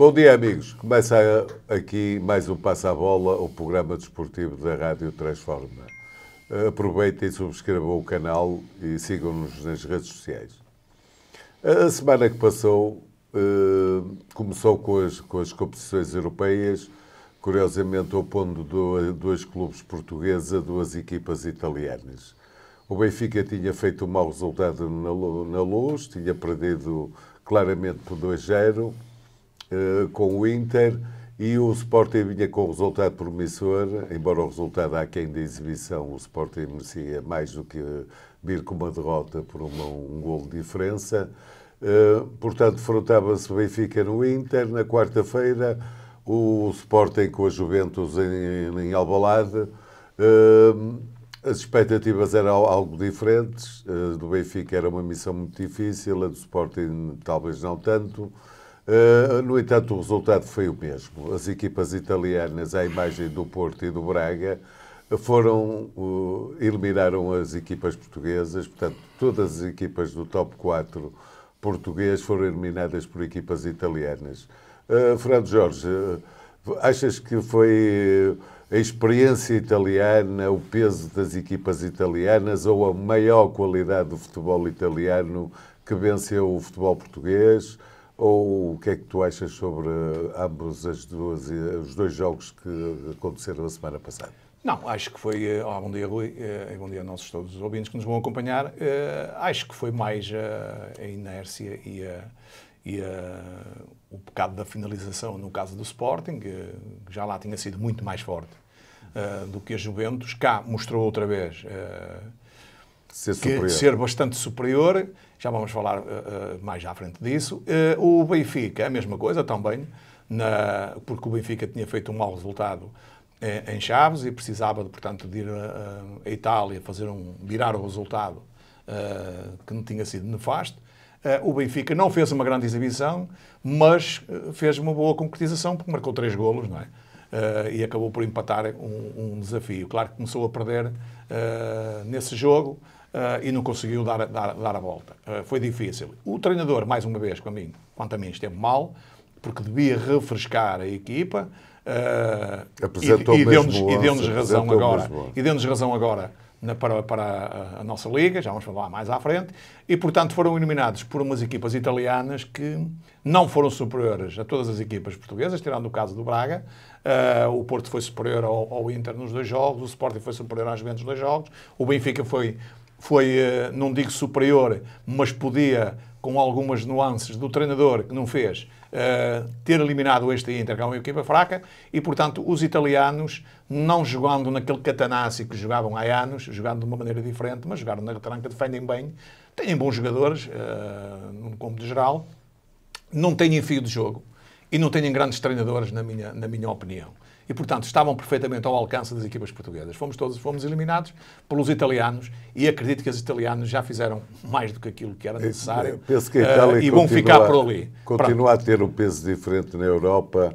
Bom dia, amigos. Começa aqui mais um Passa a Bola, o programa desportivo da Rádio Transforma. Aproveitem e subscrevam o canal e sigam-nos nas redes sociais. A semana que passou eh, começou com as, com as competições europeias, curiosamente opondo dois clubes portugueses a duas equipas italianas. O Benfica tinha feito um mau resultado na, Luz, tinha perdido claramente por 2-0 eh, com o Inter e o Sporting vinha com resultado promissor, embora o resultado aquém da exibição, o Sporting merecia mais do que eh, vir com uma derrota por uma, um gol de diferença. Uh, portanto, frontava-se o Benfica no Inter. Na quarta-feira, o Sporting com a Juventus em, em Albalade. Uh, as expectativas eram algo diferentes. Uh, do Benfica era uma missão muito difícil, a do Sporting talvez não tanto. Eh, no entanto, o resultado foi o mesmo. As equipas italianas, à imagem do Porto e do Braga, foram uh, eliminaram as equipas portuguesas, portanto, todas as equipas do top 4 português foram eliminadas por equipas italianas. Uh, Fernando Jorge, achas que foi a experiência italiana, o peso das equipas italianas ou a maior qualidade do futebol italiano que venceu o futebol português? Ou o que é que tu achas sobre ambos as duas, os dois jogos que aconteceram a semana passada? Não, acho que foi. Eh, Olá, oh, bom dia, Rui. Eh, e bom dia a nossos todos os ouvintes que nos vão acompanhar. Eh, acho que foi mais a, a inércia e, a, e a, o pecado da finalização no caso do Sporting, que já lá tinha sido muito mais forte do que a Juventus. Cá mostrou outra vez ser, ser bastante superior já vamos falar eh, eh, mais à frente disso. Eh, o Benfica, a mesma coisa também, na, porque o Benfica tinha feito um mau resultado em Chaves e precisava, portanto, de ir à Itália fazer um, virar o resultado que não tinha sido nefasto. o Benfica não fez uma grande exibição, mas fez uma boa concretização, porque marcou três golos, não é? Uh, e acabou por empatar um, um, desafio. Claro que começou a perder uh, nesse jogo, Uh, e não conseguiu dar, dar, dar a volta. Uh, foi difícil. O treinador, mais uma vez, com mim, quanto a mim, esteve mal, porque devia refrescar a equipa. Uh, apresentou e, e deu-nos deu razão agora. E deu-nos razão agora na, para, para a, a, nossa liga, já vamos falar mais à frente. E, portanto, foram eliminados por umas equipas italianas que não foram superiores a todas as equipas portuguesas, tirando o caso do Braga. Uh, o Porto foi superior ao, ao Inter nos dois jogos, o Sporting foi superior às Juventus nos dois jogos, o Benfica foi foi, eh, não digo superior, mas podia, com algumas nuances do treinador que não fez, eh, ter eliminado este Inter, que é uma equipa fraca, e portanto os italianos, não jogando naquele catanácio que jogavam há anos, jogando de uma maneira diferente, mas jogaram na retranca, defendem bem, têm bons jogadores, eh, no campo de geral, não têm fio de jogo e não têm grandes treinadores, na minha, na minha opinião e, portanto, estavam perfeitamente ao alcance das equipas portuguesas. Fomos todos fomos eliminados pelos italianos e acredito que os italianos já fizeram mais do que aquilo que era necessário e, penso que a Itália uh, e vão ficar por ali. Continua Pronto. a ter um peso diferente na Europa.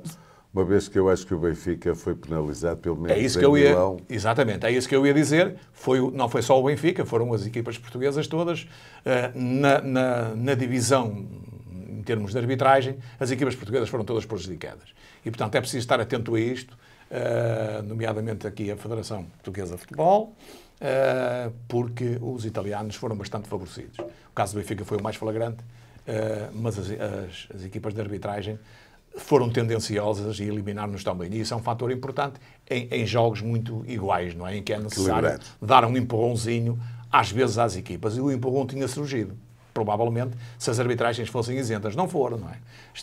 Uma vez que eu acho que o Benfica foi penalizado pelo menos é isso que eu ia, Milão. Exatamente, é isso que eu ia dizer. Foi, não foi só o Benfica, foram as equipas portuguesas todas uh, na, na, na divisão termos de arbitragem, as equipas portuguesas foram todas prejudicadas. E, portanto, é preciso estar atento a isto, uh, nomeadamente aqui a Federação Portuguesa de Futebol, uh, porque os italianos foram bastante favorecidos. O caso do Benfica foi o mais flagrante, uh, mas as, as, as equipas de arbitragem foram tendenciosas e eliminaram nos também. E isso é um fator importante em, em, jogos muito iguais, não é? Em que é necessário dar um empurrãozinho, às vezes, às equipas. E o empurrão tinha surgido provavelmente, se as arbitragens fossem isentas. Não foram, não é?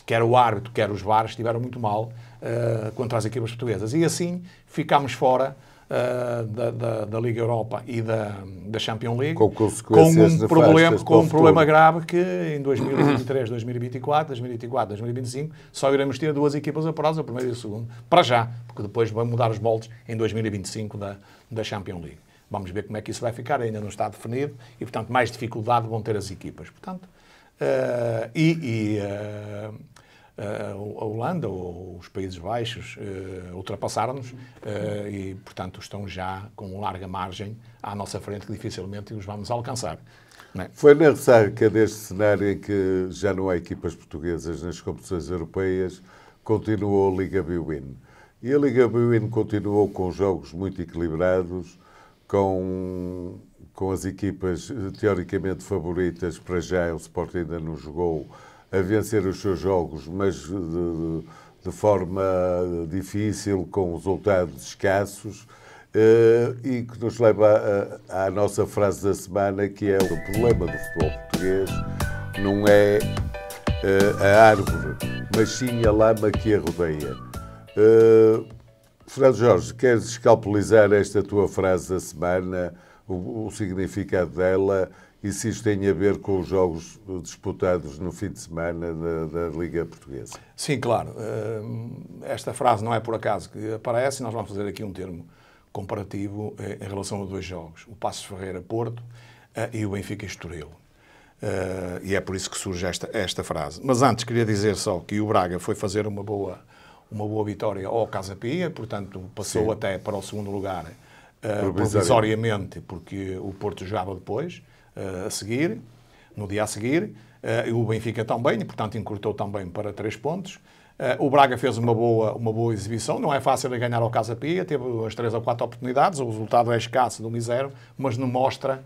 Quer o árbitro, quer os VARs, estiveram muito mal uh, contra as equipas portuguesas. E assim ficámos fora uh, da, da, da, Liga Europa e da, da Champions League com, com um problema, com um problema grave que em 2023, 2024, 2024, 2025 só iremos ter duas equipas a prosa, o primeiro e o segundo, para já, porque depois vão mudar os moldes em 2025 da, da Champions League. Vamos ver como é que isso vai ficar, ainda não está definido e, portanto, mais dificuldade vão ter as equipas. Portanto, uh, e, e uh, uh, a Holanda ou os Países Baixos ultrapassaram-nos e, portanto, estão já com larga margem à nossa frente que dificilmente os vamos alcançar. É? Foi na ressaca deste cenário em que já não há equipas portuguesas nas competições europeias, continuou a Liga Bwin. E a Liga Bwin continuou com jogos muito equilibrados, com, com as equipas eh, teoricamente favoritas, para já o Sport ainda não jogou, a vencer os seus jogos, mas de, de forma difícil, com resultados escassos. Uh, e que nos leva à, à, nossa frase da semana, que é o problema do futebol português não é uh, a árvore, mas sim a lama que a rodeia. Uh, Fernando Jorge, queres escalpelizar esta tua frase da semana, o, o significado dela e se isto tem a ver com os jogos disputados no fim de semana da, da, Liga Portuguesa. Sim, claro. Eh, esta frase não é por acaso que aparece, nós vamos fazer aqui um termo comparativo eh, em relação a dois jogos, o Passos Ferreira-Porto eh, e o Benfica-Estoril. E é por isso que surge esta, esta frase. Mas antes, queria dizer só que o Braga foi fazer uma boa uma boa vitória ao Casa Pia, portanto passou Sim. até para o segundo lugar uh, provisoriamente, porque o Porto jogava depois, uh, a seguir, no dia a seguir, uh, o Benfica também, e portanto encurtou também para três pontos. o Braga fez uma boa, uma boa exibição, não é fácil de ganhar ao Casa Pia, teve as três ou quatro oportunidades, o resultado é escasso do 1-0, mas não mostra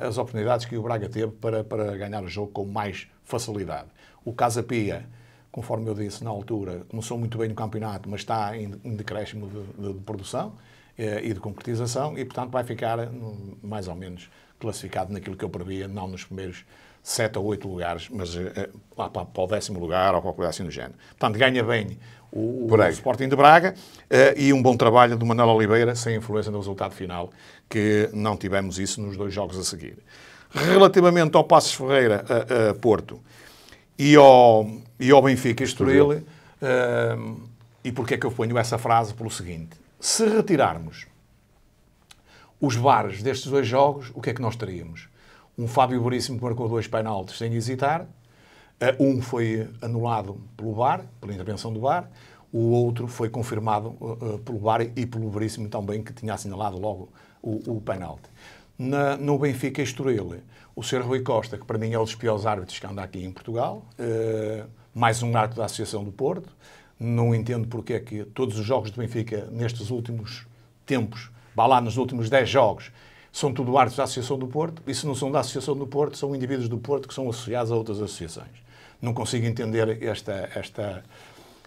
as oportunidades que o Braga teve para, para ganhar o jogo com mais facilidade. O Casa Pia conforme eu disse na altura, começou muito bem no campeonato, mas está em, decréscimo de, de, de produção eh, e de concretização e, portanto, vai ficar eh, no, mais ou menos classificado naquilo que eu previa, não nos primeiros sete ou oito lugares, mas eh, eh lá para, para, o décimo lugar ou qualquer coisa assim do género. Portanto, ganha bem o, o Sporting de Braga eh, e um bom trabalho do Manuel Oliveira, sem influência no resultado final, que não tivemos isso nos dois jogos a seguir. Relativamente ao Passos Ferreira-Porto, e ao, e ao Benfica Estoril. Uh, eh, e porque é que eu ponho essa frase pelo seguinte: se retirarmos os bares destes dois jogos, o que é que nós teríamos? Um Fábio Buríssimo que marcou dois penaltis sem hesitar, uh, um foi anulado pelo bar, pela intervenção do bar, o outro foi confirmado uh, pelo bar e pelo Buríssimo também, que tinha assinalado logo o, o penalti. Na, no Benfica Estoril, o Sr. Rui Costa, que para mim é um dos piores árbitros que anda aqui em Portugal, uh, mais um ato da Associação do Porto, não entendo porque é que todos os jogos do Benfica, nestes últimos tempos, vá lá nos últimos 10 jogos, são tudo árbitros da Associação do Porto, e se não são da Associação do Porto, são indivíduos do Porto que são associados a outras associações. Não consigo entender esta, esta,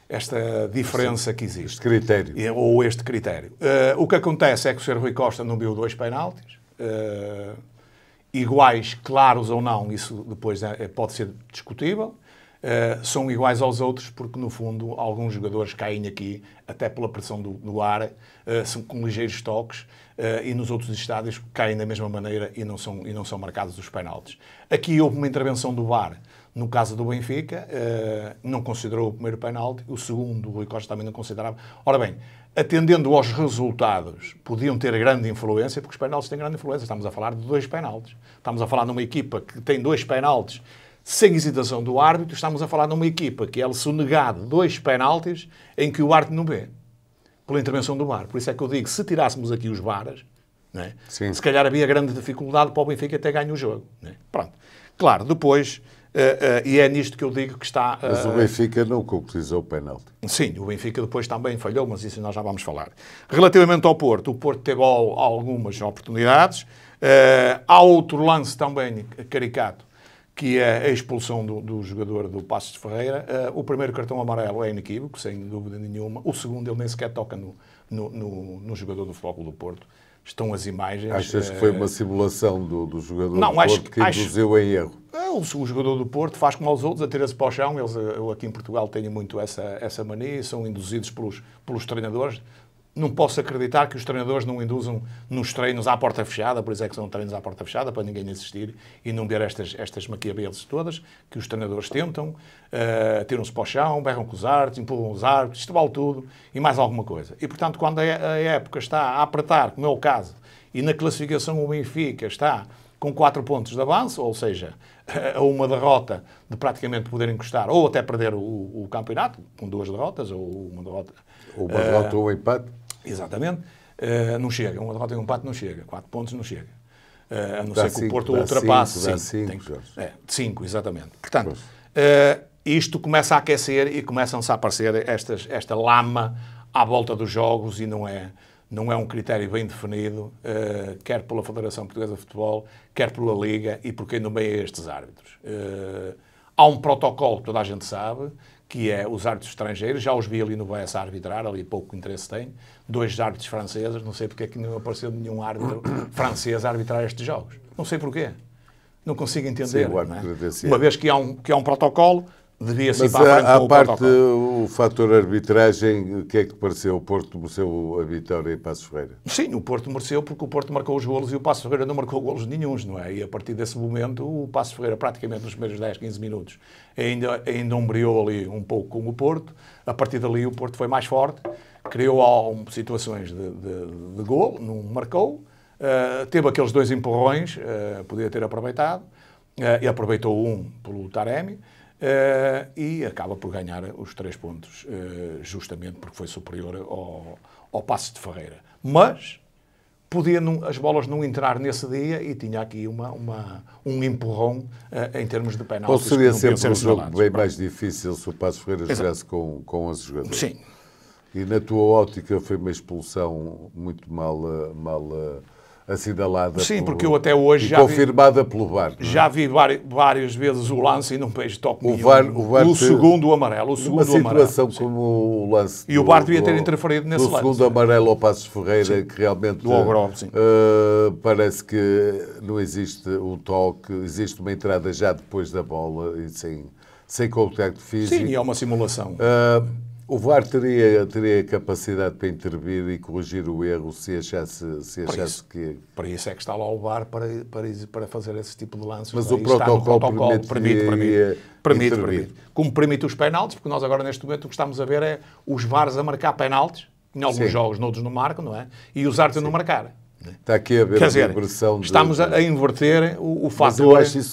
esta diferença que existe. Este critério. Ou este critério. Uh, o que acontece é que o Sr. Rui Costa não viu dois penaltis, uh, iguais, claros ou não, isso depois é, é pode ser discutível. Uh, são iguais aos outros porque, no fundo, alguns jogadores caem aqui, até pela pressão do, do ar, uh, são com ligeiros toques, e nos outros estádios caem da mesma maneira e não são, e não são marcados os penaltis. Aqui houve uma intervenção do VAR, no caso do Benfica, não considerou o primeiro penalti, o segundo o Rui Costa também não considerava. Ora bem, atendendo aos resultados, podiam ter grande influência, porque os penaltis têm grande influência. Estamos a falar de dois penaltis. Estamos a falar de uma equipa que tem dois penaltis sem hesitação do árbitro. Estamos a falar de uma equipa que é sonegado dois penaltis em que o árbitro não vê, pela intervenção do VAR. Por isso é que eu digo, se tirássemos aqui os VARs, é? se calhar havia grande dificuldade para o Benfica até ganhar o jogo. É? Pronto. Claro, depois Uh, uh, e é nisto que eu digo que está. Uh, mas o eh, Benfica não concretizou o penalti. Sim, o Benfica depois também falhou, mas isso nós já vamos falar. Relativamente ao Porto, o Porto teve algumas oportunidades. há outro lance também caricato, que é a expulsão do, do jogador do Passos de Ferreira. o primeiro cartão amarelo é inequívoco, sem dúvida nenhuma. O segundo, ele nem sequer toca no, no, no, no jogador do Futebol do Porto estão as imagens. Achas que eh, foi uma simulação do, do jogador não, do Porto que induziu acho, em erro? É, o, o, jogador do Porto faz como aos outros, atira-se para o chão. Eles, eh, eu aqui em Portugal tenho muito essa, essa mania, são induzidos pelos, pelos treinadores não posso acreditar que os treinadores não induzam nos treinos à porta fechada, por isso é que são treinos à porta fechada, para ninguém insistir e não ver estas, estas maquiabelas todas que os treinadores tentam, uh, tiram-se para o chão, berram com os artes, empurram os artes, isto vale tudo e mais alguma coisa. E, portanto, quando a, a época está a apertar, como é o caso, e na classificação o Benfica está com quatro pontos de avanço, ou seja, a uma derrota de praticamente poder encostar ou até perder o, o campeonato, com duas derrotas ou uma derrota. Ou uma derrota uh, ou um empate. Exatamente. Uh, não chega. Uma derrota e um empate não chega. Quatro pontos não chega. Uh, a não dá ser cinco, que o Porto ultrapasse. Cinco, sim, cinco, cinco, tem, é, cinco, exatamente. Portanto, uh, isto começa a aquecer e começam-se a aparecer estas, esta lama à volta dos jogos e não é, não é um critério bem definido, uh, quer pela Federação Portuguesa de Futebol, quer pela Liga e por quem nomeia estes árbitros. há um protocolo que toda a gente sabe, que é os árbitros estrangeiros. Já os vi ali no Boessa arbitrar, ali pouco interesse tem. Dois árbitros franceses, não sei porque é que não apareceu nenhum árbitro francês a arbitrar estes jogos. Não sei porquê. Não consigo entender. Sim, não é? Uma vez que há, um, que há um protocolo, devia se para a, frente a, a parte, protocolo. o fator arbitragem, o que é que pareceu? O Porto mereceu a vitória e Passos Ferreira? Sim, o Porto mereceu porque o Porto marcou os golos e o Passos Ferreira não marcou golos nenhum não é? E a partir desse momento, o Passos Ferreira, praticamente nos primeiros 10, 15 minutos, ainda, ainda umbriou ali um pouco com o Porto. A partir dali, o Porto foi mais forte, criou situações de, de, de golo, não marcou. Uh, teve aqueles dois empurrões, uh, podia ter aproveitado, uh, e aproveitou um pelo Taremi. Uh, e acaba por ganhar os três pontos, uh, justamente porque foi superior ao, ao passo de Ferreira. Mas podia não, as bolas não entrar nesse dia e tinha aqui uma, uma um empurrão uh, em termos de penaltis. Ou seria sempre um jogo bem mais difícil se o Passo Ferreira Exato. jogasse com, com 11 jogadores. Sim. E na tua ótica foi uma expulsão muito mal, mal assinalada. Sim, porque eu até hoje já confirmada vi, pelo VAR. É? Já vi várias vezes o lance e não peixe toque o VAR, o, VAR o segundo amarelo, o segundo Uma situação amarelo, como o lance E do, o VAR devia ter interferido nesse lance. O segundo amarelo ao Passos Ferreira sim. que realmente do Algrove, sim. Uh, parece que não existe o toque, existe uma entrada já depois da bola e sem sem contacto físico. Sim, e é uma simulação. Uh, o VAR teria, teria capacidade para intervir e corrigir o erro se achasse, se achasse que. É. Para isso é que está lá o VAR para, para, para fazer esse tipo de lances. Mas é? o protocolo, protocolo permite, permite, permite, permite, Como permite os penaltis, porque nós agora neste momento o que estamos a ver é os VARs a marcar penaltis, em alguns Sim. jogos, noutros não marcam, não é? E os árbitros não marcar. Está aqui a ver Quer a dizer, de... Estamos a inverter o, o fator,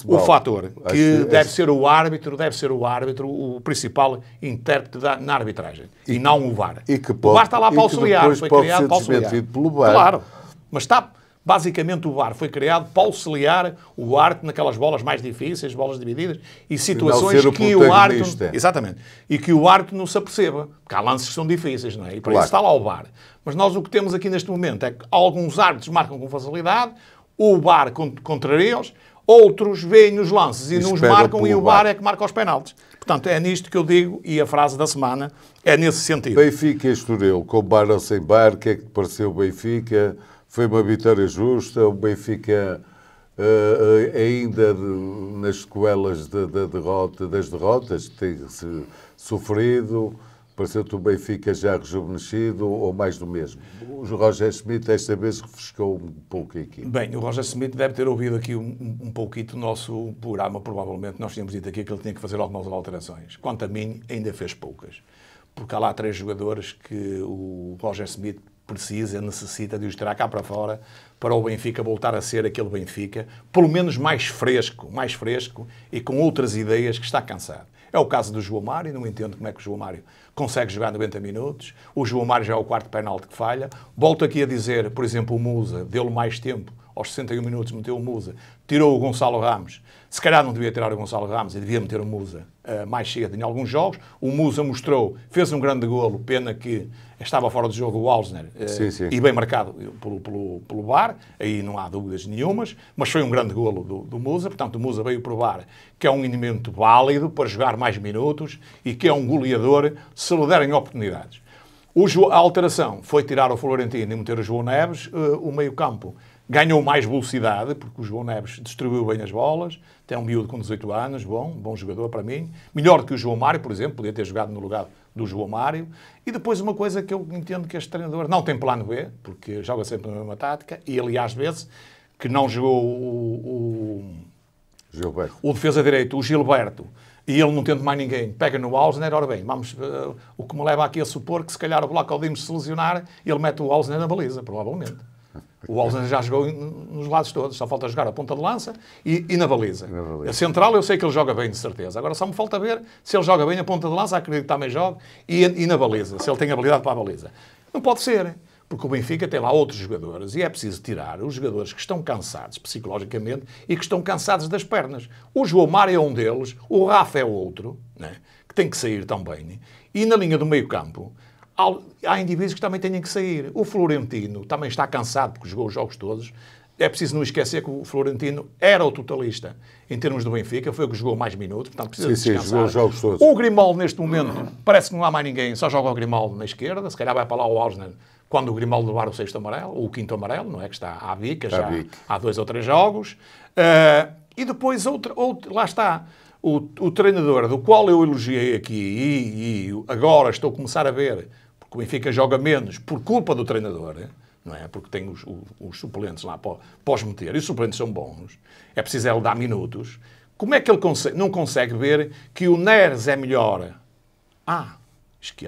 o fator acho que isso... deve ser o árbitro, deve ser o árbitro, o principal intérprete da, na arbitragem e, e, não o VAR. E que pode, o VAR está lá para auxiliar, foi criado para auxiliar. Pelo VAR. Claro, mas está Basicamente, o VAR foi criado para auxiliar o árbitro naquelas bolas mais difíceis, bolas divididas e situações o que o árbitro. Exatamente. E que o árbitro não se aperceba. Porque há lances que são difíceis, não é? E para claro. isso está lá o VAR. Mas nós o que temos aqui neste momento é que alguns árbitros marcam com facilidade, o VAR contra eles, outros veem os lances e, e os marcam e o VAR é que marca os penaltis. Portanto, é nisto que eu digo e a frase da semana é nesse sentido. Benfica e Estoril, com bar ou sem bar, o que é que te pareceu Benfica? Foi uma vitória justa, o Benfica uh, ainda de, nas sequelas de, de derrota, das derrotas que tem se, sofrido, pareceu-te o Benfica já rejuvenescido ou mais do mesmo? O Roger Smith esta vez refrescou um pouco a equipe. Bem, o Roger Smith deve ter ouvido aqui um, um pouquinho do nosso programa, provavelmente. Nós tínhamos dito aqui que ele tinha que fazer algumas alterações. Quanto a mim, ainda fez poucas. Porque há lá três jogadores que o Roger Smith precisa, necessita de os tirar cá para fora para o Benfica voltar a ser aquele Benfica, pelo menos mais fresco, mais fresco e com outras ideias que está cansado. É o caso do João Mário, não entendo como é que o João Mário consegue jogar 90 minutos. O João Mário já é o quarto penalti que falha. Volto aqui a dizer, por exemplo, o Musa deu-lhe mais tempo aos 61 minutos meteu o Musa, tirou o Gonçalo Ramos. Se calhar não devia tirar o Gonçalo Ramos e devia meter o Musa uh, mais cedo em alguns jogos. O Musa mostrou, fez um grande golo, pena que estava fora do jogo o Alzner uh, sim, sim. e bem marcado pelo, pelo, pelo Bar aí não há dúvidas nenhumas, mas foi um grande golo do, do Musa, portanto o Musa veio provar que é um elemento válido para jogar mais minutos e que é um goleador se lhe derem oportunidades. O, a alteração foi tirar o Florentino e meter o João Neves, uh, o meio-campo ganhou mais velocidade, porque o João Neves distribuiu bem as bolas, tem um miúdo com 18 anos, bom, bom jogador para mim, melhor que o João Mário, por exemplo, podia ter jogado no lugar do João Mário. E depois uma coisa que eu entendo que este treinador não tem plano B, porque joga sempre na mesma tática, e aliás, vezes que não jogou o, o, Gilberto. o defesa direito, o Gilberto, e ele não tendo mais ninguém, pega no Ausner, ora bem, vamos, uh, o que me leva aqui a supor que se calhar o Bloco Aldimos se lesionar, ele mete o Ausner na baliza, provavelmente. O Alzan já jogou nos lados todos, só falta jogar a ponta de lança e, e na, baliza. na baliza. A central eu sei que ele joga bem, de certeza. Agora só me falta ver se ele joga bem a ponta de lança, acredito que também joga, e, e na baliza, se ele tem habilidade para a baliza. Não pode ser, porque o Benfica tem lá outros jogadores e é preciso tirar os jogadores que estão cansados psicologicamente e que estão cansados das pernas. O João Mário é um deles, o Rafa é outro, né, que tem que sair também. E na linha do meio campo, há indivíduos que também têm que sair. O Florentino também está cansado porque jogou os jogos todos. É preciso não esquecer que o Florentino era o totalista em termos do Benfica, foi o que jogou mais minutos, portanto precisa sim, descansar. Sim, jogou os jogos todos. O Grimaldo, neste momento, parece que não há mais ninguém, só joga o Grimaldo na esquerda, se calhar vai para lá o Ausner quando o Grimaldo levar o sexto amarelo, ou o quinto amarelo, não é que está à bica, já bica. há dois ou três jogos. Uh, e depois, lá está, o, o treinador do qual eu elogiei aqui e, e agora estou a começar a ver que o Benfica joga menos por culpa do treinador, não é? Porque tem os, os, os suplentes lá pós meter, e os suplentes são bons, é preciso ele dar minutos. Como é que ele consegue, não consegue ver que o Neres é melhor à,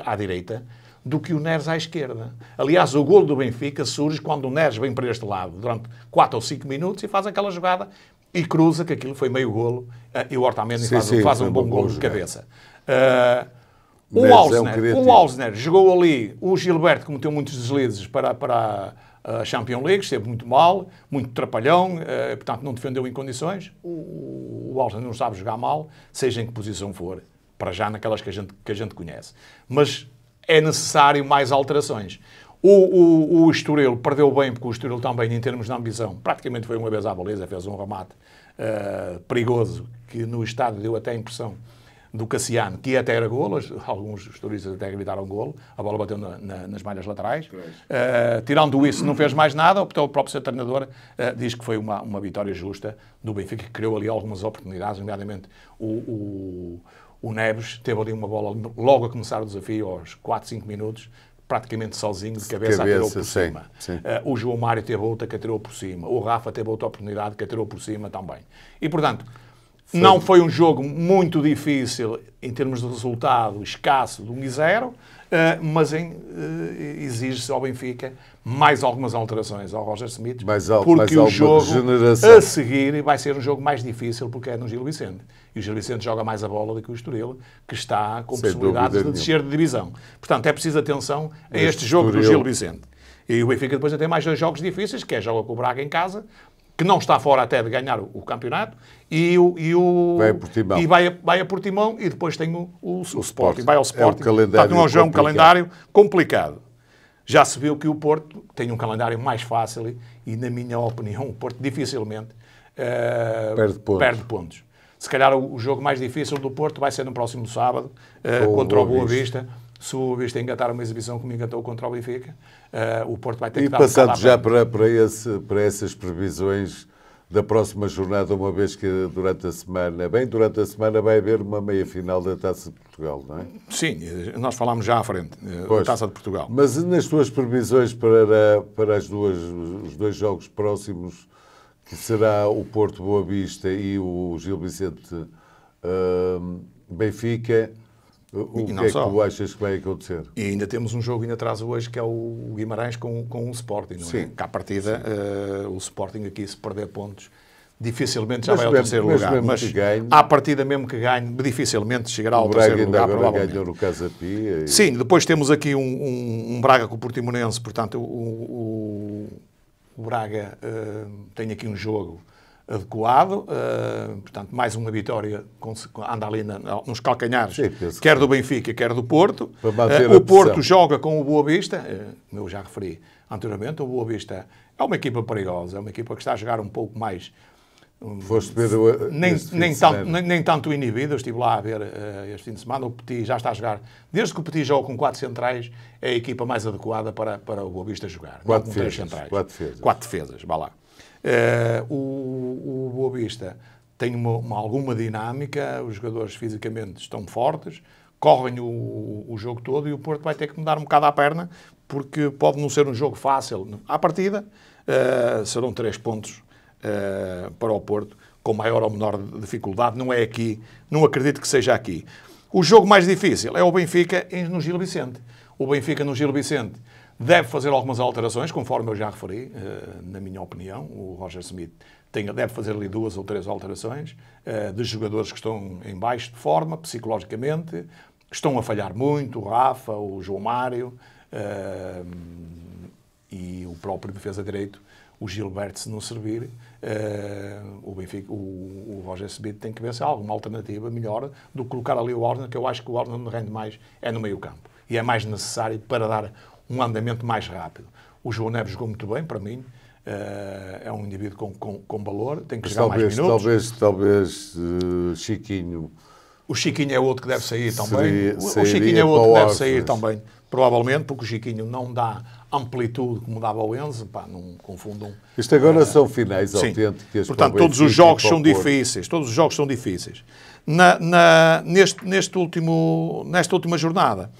à direita do que o Neres à esquerda? Aliás, o golo do Benfica surge quando o Neres vem para este lado durante 4 ou 5 minutos e faz aquela jogada e cruza, que aquilo foi meio golo, eh, e o Hortamendi faz, sim, faz um bom, bom golo de cabeça. Uh, o Alzner, um Alzner é jogou ali, o Gilberto cometeu muitos deslizes para, para a Champions League, esteve muito mal, muito trapalhão, eh, portanto não defendeu em condições. O, o Alzner não sabe jogar mal, seja em que posição for, para já naquelas que a gente, que a gente conhece. Mas é necessário mais alterações. O, o, o Estoril perdeu bem, porque o Estoril também, em termos de ambição, praticamente foi uma vez à baleza, fez um remate eh, perigoso, que no estádio deu até a impressão do Cassiano, que até era golo, alguns historistas até gritaram golo, a bola bateu na, na, nas malhas laterais. Uh, tirando isso, não fez mais nada, optou o próprio ser treinador uh, diz que foi uma, uma vitória justa do Benfica, que criou ali algumas oportunidades, nomeadamente o, o, o Neves teve ali uma bola logo a começar o desafio, aos 4, 5 minutos, praticamente sozinho, de cabeça, cabeça atirou por sim, cima. Sim. Uh, o João Mário teve outra que atirou por cima. O Rafa teve outra oportunidade que atirou por cima também. E, portanto, foi... Não foi um jogo muito difícil em termos de resultado, escasso, de 1 e 0, eh, mas eh, exige-se ao Benfica mais algumas alterações ao Roger Smith, mais porque mais o jogo a seguir vai ser um jogo mais difícil, porque é no Gil Vicente. E o Gil Vicente joga mais a bola do que o Estoril, que está com Sem possibilidades de descer de divisão. Portanto, é preciso atenção a este, este jogo Estoril. do Gil Vicente. E o Benfica depois tem mais dois jogos difíceis, que é joga com o Braga em casa, que não está fora até de ganhar o, o campeonato, e o, e o vai a Portimão. E vai a, vai a Portimão e depois tem o, o, o Sporting. Vai ao é Sporting. É um calendário é um calendário complicado. Já se viu que o Porto tem um calendário mais fácil e, na minha opinião, o Porto dificilmente uh, perde, pontos. perde, pontos. Se calhar o, o, jogo mais difícil do Porto vai ser no próximo sábado uh, contra o Boa Vista. Vista se o Boa Vista engatar uma exibição como engatou contra o Benfica, eh, o Porto vai ter e que dar E passando um já para, para, esse, para essas previsões da próxima jornada, uma vez que durante a semana, bem durante a semana, vai haver uma meia-final da Taça de Portugal, não é? Sim, nós falámos já à frente, eh, pois, da Taça de Portugal. Mas nas tuas previsões para, para as duas, os dois jogos próximos, que será o Porto Boa Vista e o Gil Vicente uh, Benfica, o, e o que é só. que tu achas que vai acontecer? E ainda temos um jogo em atraso hoje que é o Guimarães com, com o Sporting. Não é? Sim. Que à partida uh, o Sporting aqui se perder pontos dificilmente já mas vai ao terceiro mesmo lugar. Mesmo mas ganhe, à partida mesmo que ganhe, dificilmente chegará ao Braga terceiro lugar. Agora ganhou no Casa Pia. E... Sim, depois temos aqui um, um, um, Braga com o Portimonense, portanto o, o, o Braga uh, tem aqui um jogo adequado. Uh, portanto, mais uma vitória anda ali na, nos calcanhares, Sim, quer do Benfica, quer do Porto. Uh, o Porto joga com o Boa Vista, uh, eu já referi anteriormente, o Boa Vista é uma equipa perigosa, é uma equipa que está a jogar um pouco mais. Hum, Foste ver o, nem, nem, tanto, nem, nem, tanto inibido, eu estive lá a ver uh, este fim de semana. O Petit já está a jogar. Desde que o Petit joga com quatro centrais, é a equipa mais adequada para, para o Boa Vista jogar. Quatro defesas. Quatro defesas. defesas, vá lá. Eh, o, o Vista tem uma, uma, alguma dinâmica, os jogadores fisicamente estão fortes, correm o, o, jogo todo e o Porto vai ter que mudar um bocado a perna, porque pode não ser um jogo fácil. À partida, eh, serão três pontos eh, para o Porto, com maior ou menor dificuldade. Não é aqui, não acredito que seja aqui. O jogo mais difícil é o Benfica no Gil Vicente. O Benfica no Gil Vicente deve fazer algumas alterações, conforme eu já referi, eh, na minha opinião. O Roger Smith tem, deve fazer ali duas ou três alterações eh, de jogadores que estão em baixo de forma, psicologicamente, estão a falhar muito, o Rafa, o João Mário eh, e o próprio defesa direito, o Gilberto, se não servir, o, Benfica, o, o Roger Smith tem que ver se há alguma alternativa melhor do que colocar ali o Orna, que eu acho que o Orna rende mais é no meio campo. E é mais necessário para dar um andamento mais rápido. O João Neves jogou muito bem, para mim. Uh, é um indivíduo com, com, com valor, tem que jogar talvez, mais minutos. Talvez, talvez uh, Chiquinho. O Chiquinho é outro que deve sair seria, também. o, o Chiquinho é outro que deve sair também. Provavelmente, porque o Chiquinho não dá amplitude como dava ao Enzo, pá, não confundam. Isto agora uh, são finais sim. autênticas. Portanto, todos os jogos são difíceis. Todos os jogos são difíceis. Na, na, neste, neste último, nesta última jornada,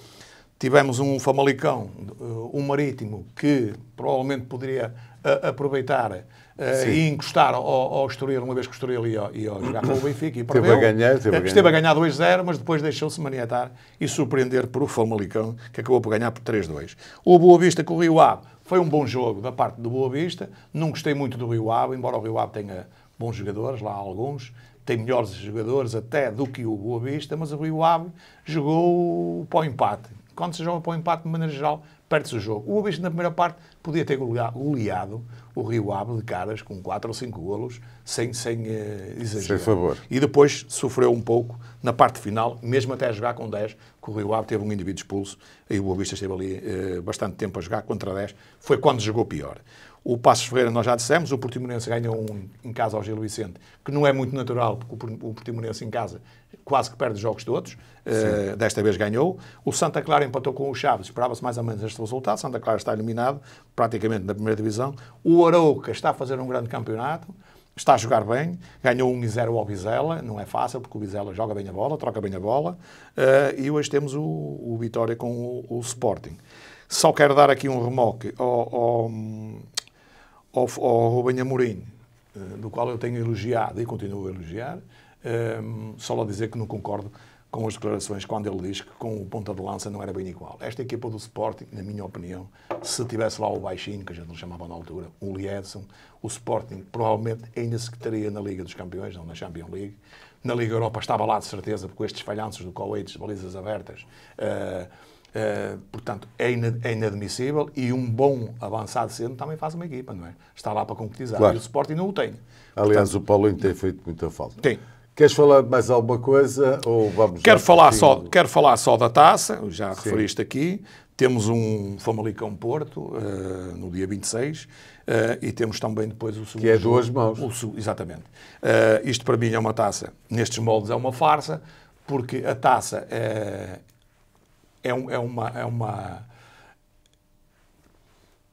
Tivemos um Famalicão, eh, um Marítimo, que provavelmente poderia eh, aproveitar eh, e encostar ao, ao Estoril, uma vez que o Estoril ia, ia jogar com o Benfica e Esteve a ganhar, esteve, a ganhar. 2-0, mas depois deixou-se maniatar e surpreender por o Famalicão, que acabou por ganhar por 3-2. O Boa Vista com o Rio Ave foi um bom jogo da parte do Boa Vista. Não gostei muito do Rio Ave, embora o Rio Ave tenha bons jogadores, lá alguns, tem melhores jogadores até do que o Boa Vista, mas o Rio Ave jogou para o empate quando se joga para o empate de maneira geral, perde-se o jogo. O Boavista, na primeira parte, podia ter goleado o Rio Ave de caras com 4 ou 5 golos, sem, sem eh, exagero. Sem favor. E depois sofreu um pouco na parte final, mesmo até a jogar com 10, que o Rio Ave teve um indivíduo expulso e o Boavista esteve ali eh, bastante tempo a jogar contra 10. Foi quando jogou pior. O Passos Ferreira, nós já dissemos, o Portimonense ganhou um em casa ao Gil Vicente, que não é muito natural, porque o Portimonense em casa quase que perde jogos de outros. Uh, eh, desta vez ganhou. O Santa Clara empatou com o Chaves, esperava-se mais ou menos este resultado. Santa Clara está eliminado, praticamente na primeira divisão. O Arouca está a fazer um grande campeonato está a jogar bem, ganhou 1 e 0 ao Vizela, não é fácil porque o Vizela joga bem a bola, troca bem a bola, uh, e hoje temos o, o Vitória com o, o, Sporting. Só quero dar aqui um remoque ao, ao, ao, ao Rubem Amorim, eh, do qual eu tenho elogiado e continuo a elogiar, ehm, só lá dizer que não concordo com as declarações quando ele diz que com o ponta de lança não era bem igual. Esta equipa do Sporting, na minha opinião, se tivesse lá o Baixinho, que a gente lhe chamava na altura, o Liedson, o Sporting provavelmente ainda se estaria na Liga dos Campeões, não na Champions League. Na Liga Europa estava lá de certeza, porque estes falhanços do Coates, de balizas abertas, uh, eh, portanto, é, é, inadmissível e um bom avançado cedo também faz uma equipa, não é? Está lá para concretizar. Claro. E o Sporting não o tem. Aliás, portanto, o Paulinho tem feito muita falta. Tem. Queres falar de mais alguma coisa ou vamos... Quero, falar só, quero falar só da taça, já Sim. referiste aqui. Temos um Famalicão-Porto uh, eh, no dia 26 uh, eh, e temos também depois o segundo... Que é duas mãos. O, exatamente. Uh, isto para mim é uma taça. Nestes moldes é uma farsa porque a taça é, é, um, é uma. É uma,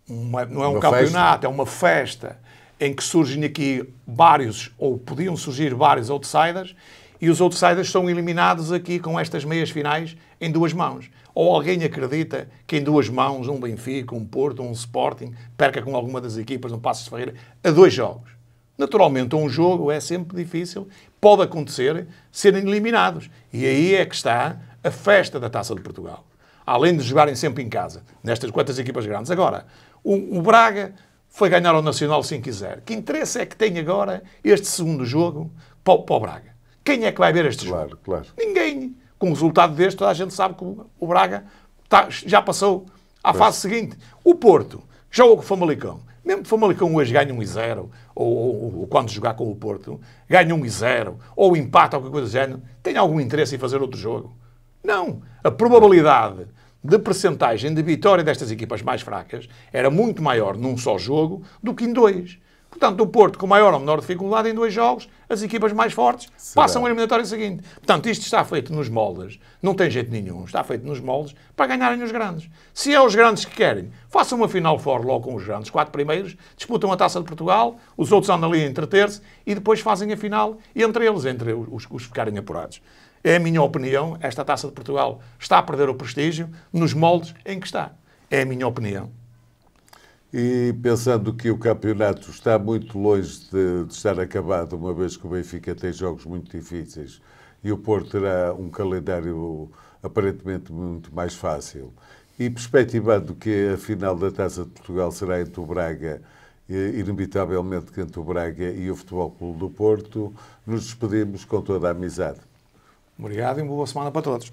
uma não é um campeonato, festa. é uma festa em que surgem aqui vários, ou podiam surgir vários outsiders, e os outsiders são eliminados aqui com estas meias finais em duas mãos. Ou alguém acredita que em duas mãos um Benfica, um Porto, um Sporting perca com alguma das equipas, um Passos de Ferreira, a dois jogos? Naturalmente, um jogo é sempre difícil, pode acontecer serem eliminados. E aí é que está a festa da Taça de Portugal. Além de jogarem sempre em casa, nestas quantas equipas grandes. Agora, o, o Braga foi ganhar o Nacional 5 quiser, Que interesse é que tem agora este segundo jogo para, para o Braga? Quem é que vai ver este claro, jogo? Claro. Ninguém. Com o resultado deste, toda a gente sabe que o Braga está, já passou à fase seguinte. O Porto joga com o Famalicão. Mesmo que o Famalicão hoje ganhe 1 e 0, ou, ou, ou, quando jogar com o Porto, ganhe 1 e 0, ou empata, ou qualquer coisa do género, tem algum interesse em fazer outro jogo? Não. A probabilidade de percentagem de vitória destas equipas mais fracas era muito maior num só jogo do que em dois. Portanto, o Porto, com maior ou menor dificuldade em dois jogos, as equipas mais fortes Será? passam a eliminatória seguinte. Portanto, isto está feito nos moldes, não tem jeito nenhum, está feito nos moldes para ganharem os grandes. Se é os grandes que querem, façam uma final fora logo com os grandes, quatro primeiros, disputam a Taça de Portugal, os outros andam ali a entreter-se e depois fazem a final entre eles, entre os, que ficarem apurados. É a minha opinião, esta taça de Portugal está a perder o prestígio nos moldes em que está. É a minha opinião. E pensando que o campeonato está muito longe de, de, estar acabado, uma vez que o Benfica tem jogos muito difíceis e o Porto terá um calendário aparentemente muito mais fácil, e perspectivando que a final da Taça de Portugal será entre o Braga, inevitavelmente entre o Braga e o Futebol Clube do Porto, nos despedimos com toda a amizade. Obrigado e uma boa semana para todos.